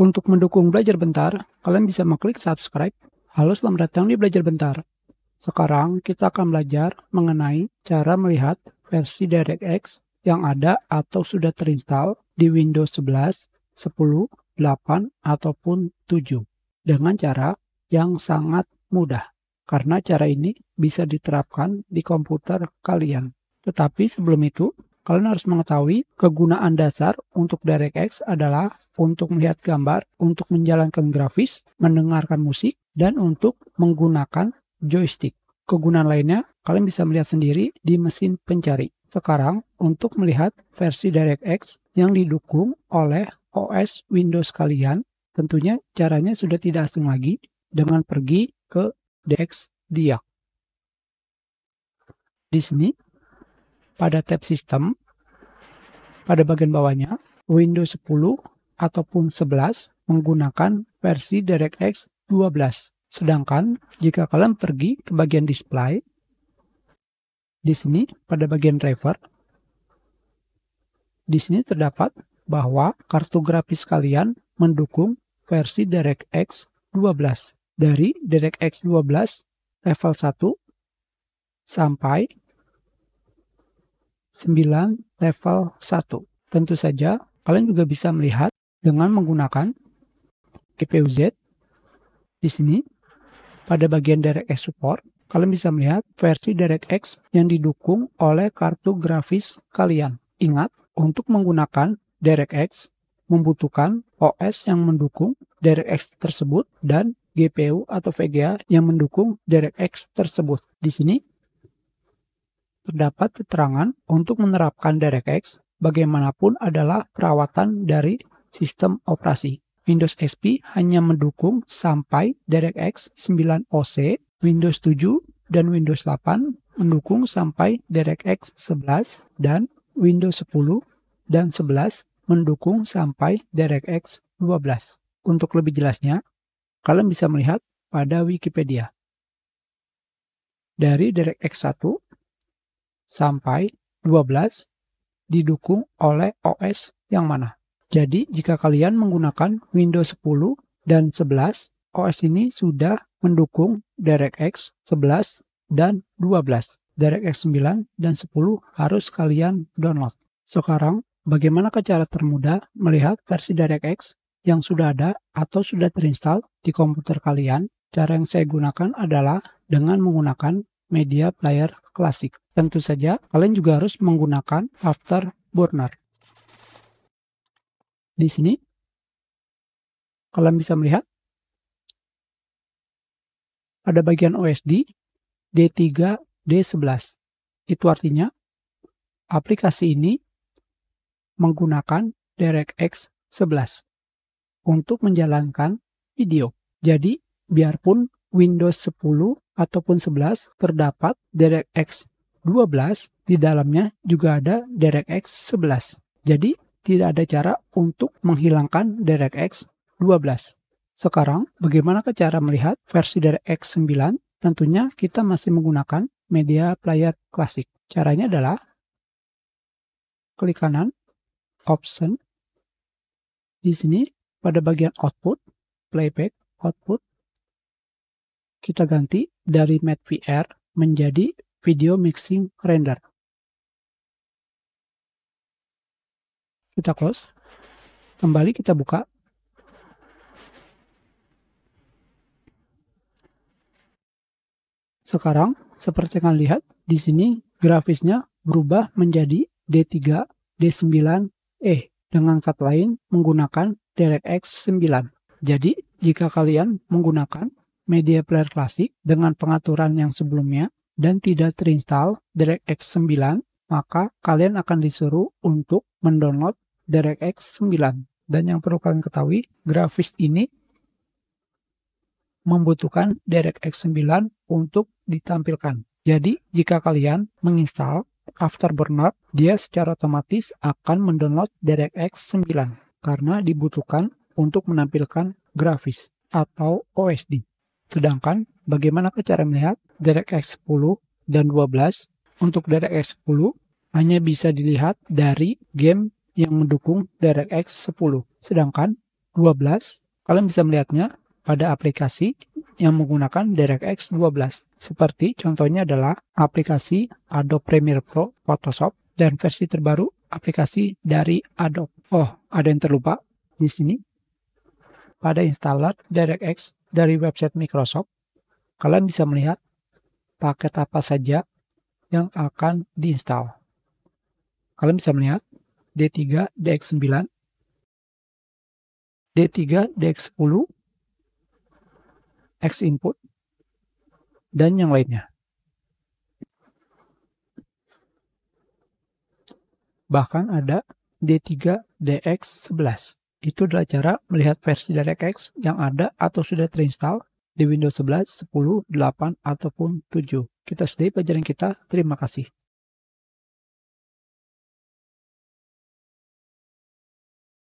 Untuk mendukung belajar bentar, kalian bisa mengklik subscribe. Halo, selamat datang di Belajar Bentar. Sekarang kita akan belajar mengenai cara melihat versi DirectX yang ada atau sudah terinstall di Windows 11, 10, 8, ataupun 7 dengan cara yang sangat mudah karena cara ini bisa diterapkan di komputer kalian. Tetapi sebelum itu, kalian harus mengetahui kegunaan dasar untuk DirectX adalah untuk melihat gambar, untuk menjalankan grafis, mendengarkan musik, dan untuk menggunakan joystick. Kegunaan lainnya, kalian bisa melihat sendiri di mesin pencari. Sekarang, untuk melihat versi DirectX yang didukung oleh OS Windows kalian, tentunya caranya sudah tidak asing lagi dengan pergi ke DX Diak. Di sini pada tab sistem pada bagian bawahnya Windows 10 ataupun 11 menggunakan versi DirectX 12. Sedangkan jika kalian pergi ke bagian display di sini pada bagian driver di sini terdapat bahwa kartu grafis kalian mendukung versi DirectX 12 dari DirectX 12 level 1 sampai 9 level 1. Tentu saja kalian juga bisa melihat dengan menggunakan gpu di sini pada bagian DirectX support kalian bisa melihat versi DirectX yang didukung oleh kartu grafis kalian. Ingat, untuk menggunakan DirectX membutuhkan OS yang mendukung DirectX tersebut dan GPU atau VGA yang mendukung DirectX tersebut. Di sini terdapat keterangan untuk menerapkan DirectX bagaimanapun adalah perawatan dari sistem operasi. Windows XP hanya mendukung sampai DirectX 9OC, Windows 7 dan Windows 8 mendukung sampai DirectX 11 dan Windows 10 dan 11 mendukung sampai DirectX 12. Untuk lebih jelasnya, kalian bisa melihat pada Wikipedia. Dari DirectX 1, sampai 12 didukung oleh OS yang mana. Jadi, jika kalian menggunakan Windows 10 dan 11, OS ini sudah mendukung DirectX 11 dan 12. DirectX 9 dan 10 harus kalian download. Sekarang, bagaimana cara termudah melihat versi DirectX yang sudah ada atau sudah terinstall di komputer kalian? Cara yang saya gunakan adalah dengan menggunakan media player klasik. Tentu saja, kalian juga harus menggunakan afterburner. Di sini, kalian bisa melihat pada bagian OSD D3, D11. Itu artinya aplikasi ini menggunakan DirectX 11 untuk menjalankan video. Jadi, biarpun Windows 10 ataupun 11 terdapat DirectX 12, di dalamnya juga ada DirectX 11. Jadi tidak ada cara untuk menghilangkan DirectX 12. Sekarang, bagaimana cara melihat versi DirectX 9? Tentunya kita masih menggunakan media player klasik. Caranya adalah klik kanan, option. Di sini, pada bagian output, playback, output, kita ganti dari Matte VR menjadi Video Mixing Render. Kita close. Kembali kita buka. Sekarang, seperti yang kalian lihat, di sini grafisnya berubah menjadi D3, D9, E. Dengan kata lain, menggunakan DirectX 9. Jadi, jika kalian menggunakan media player klasik dengan pengaturan yang sebelumnya dan tidak terinstall DirectX 9, maka kalian akan disuruh untuk mendownload DirectX 9. Dan yang perlu kalian ketahui, grafis ini membutuhkan DirectX 9 untuk ditampilkan. Jadi, jika kalian menginstal Afterburner, dia secara otomatis akan mendownload DirectX 9 karena dibutuhkan untuk menampilkan grafis atau OSD. Sedangkan bagaimana cara melihat DirectX 10 dan 12? Untuk DirectX 10 hanya bisa dilihat dari game yang mendukung DirectX 10. Sedangkan 12 kalian bisa melihatnya pada aplikasi yang menggunakan DirectX 12. Seperti contohnya adalah aplikasi Adobe Premiere Pro Photoshop dan versi terbaru aplikasi dari Adobe. Oh, ada yang terlupa di sini. Pada installer DirectX dari website Microsoft, kalian bisa melihat paket apa saja yang akan diinstal. Kalian bisa melihat D3, DX9, D3, DX10, X input, dan yang lainnya. Bahkan ada D3, DX11 itu adalah cara melihat versi DirectX yang ada atau sudah terinstall di Windows 11, 10, 8, ataupun 7. Kita sudahi pelajaran kita. Terima kasih.